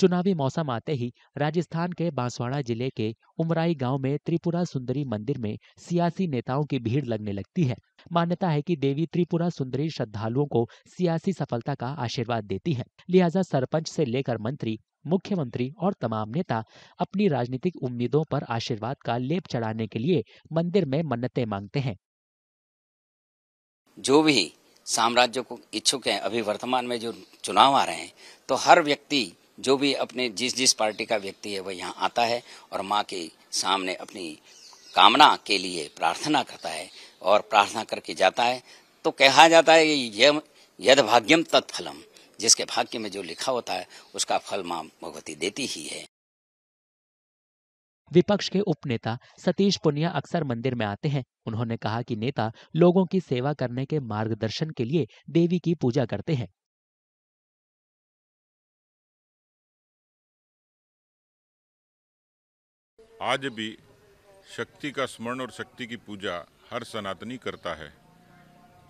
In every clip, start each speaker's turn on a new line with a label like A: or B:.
A: चुनावी मौसम आते ही राजस्थान के बांसवाड़ा जिले के उमराई गांव में त्रिपुरा सुंदरी मंदिर में सियासी नेताओं की भीड़ लगने लगती है मान्यता है कि देवी त्रिपुरा सुंदरी श्रद्धालुओं को सियासी सफलता का आशीर्वाद देती है लिहाजा सरपंच से लेकर मंत्री मुख्यमंत्री और तमाम नेता अपनी राजनीतिक उम्मीदों पर आशीर्वाद का लेप चढ़ाने के लिए मंदिर में मन्नतें मांगते हैं
B: जो भी साम्राज्य को इच्छुक हैं अभी वर्तमान में जो चुनाव आ रहे हैं तो हर व्यक्ति जो भी अपने जिस जिस पार्टी का व्यक्ति है वह यहाँ आता है और माँ के सामने अपनी कामना के लिए प्रार्थना करता है और प्रार्थना करके जाता है तो कहा जाता है यद भाग्यम तत्फलम जिसके भाग्य में जो लिखा होता है उसका फल माँ भगवती देती ही है
A: विपक्ष के उपनेता सतीश पुनिया अक्सर मंदिर में आते हैं उन्होंने कहा कि नेता लोगों की सेवा करने के मार्गदर्शन के लिए देवी की पूजा करते हैं
C: आज भी शक्ति का स्मरण और शक्ति की पूजा हर सनातनी करता है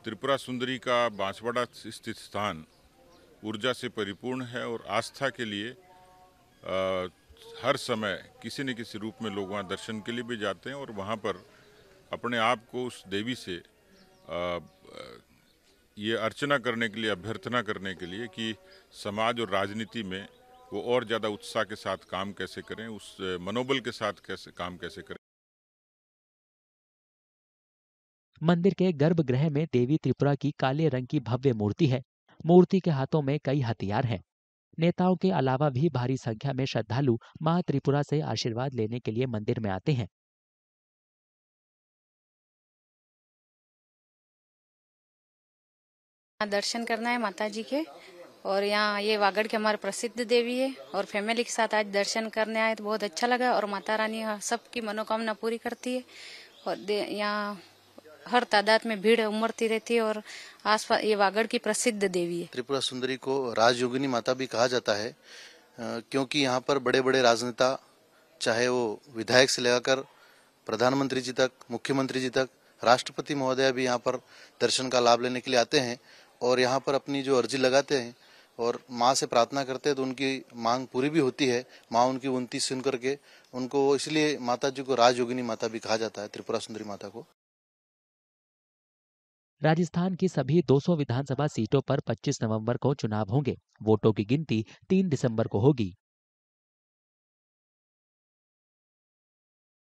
C: त्रिपुरा सुंदरी का बांसवाड़ा स्थित स्थान ऊर्जा से परिपूर्ण है और आस्था के लिए आ, हर समय किसी न किसी रूप में लोग वहाँ दर्शन के लिए भी जाते हैं और वहाँ पर अपने आप को उस देवी से आ, ये अर्चना करने के लिए अभ्यर्थना करने के लिए कि समाज और राजनीति में वो और ज़्यादा उत्साह के साथ काम कैसे करें उस मनोबल के साथ कैसे काम कैसे करें
A: मंदिर के गर्भगृह में देवी त्रिपुरा की काले रंग की भव्य मूर्ति है मूर्ति के हाथों में कई हथियार हैं नेताओं के अलावा भी भारी संख्या में श्रद्धालु मां त्रिपुरा से आशीर्वाद लेने के लिए मंदिर में आते हैं
D: दर्शन करना है माता जी के और यहाँ ये वागड़ के हमारे प्रसिद्ध देवी है और फैमिली के साथ आज दर्शन करने आए तो बहुत अच्छा लगा और माता रानी सबकी मनोकामना पूरी करती है और यहाँ हर तादाद में भीड़ उमड़ती रहती है और आसपास ये वागड़ की प्रसिद्ध देवी
E: है त्रिपुरा सुंदरी को राजयोगिनी माता भी कहा जाता है क्योंकि यहाँ पर बड़े बड़े राजनेता चाहे वो विधायक से लगाकर प्रधानमंत्री जी तक मुख्यमंत्री जी तक राष्ट्रपति महोदय भी यहाँ पर दर्शन का लाभ लेने के लिए आते हैं और यहाँ पर अपनी जो अर्जी लगाते हैं और माँ से प्रार्थना करते हैं तो उनकी मांग पूरी भी होती है माँ उनकी उन्नति सुन करके उनको इसलिए माता जी को राजयोगिनी माता भी कहा जाता है त्रिपुरा सुंदरी माता को
A: राजस्थान की सभी 200 विधानसभा सीटों पर 25 नवंबर को चुनाव होंगे वोटों की गिनती 3 दिसंबर को होगी